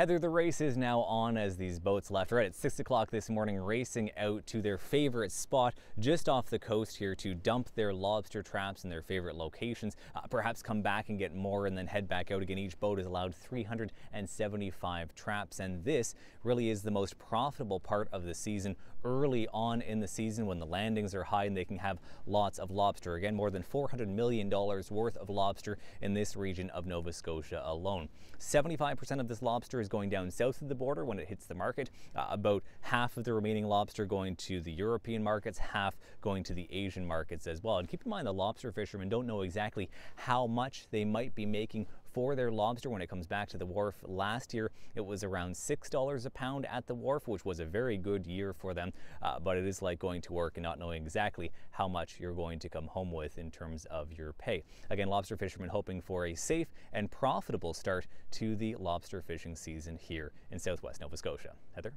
Heather, the race is now on as these boats left right at 6 o'clock this morning, racing out to their favorite spot just off the coast here to dump their lobster traps in their favorite locations, uh, perhaps come back and get more and then head back out again. Each boat is allowed 375 traps, and this really is the most profitable part of the season. Early on in the season, when the landings are high and they can have lots of lobster. Again, more than $400 million worth of lobster in this region of Nova Scotia alone. 75% of this lobster is going down south of the border when it hits the market. Uh, about half of the remaining lobster going to the European markets, half going to the Asian markets as well. And keep in mind the lobster fishermen don't know exactly how much they might be making for their lobster when it comes back to the wharf. Last year, it was around $6 a pound at the wharf, which was a very good year for them. Uh, but it is like going to work and not knowing exactly how much you're going to come home with in terms of your pay. Again, lobster fishermen hoping for a safe and profitable start to the lobster fishing season here in southwest Nova Scotia. Heather?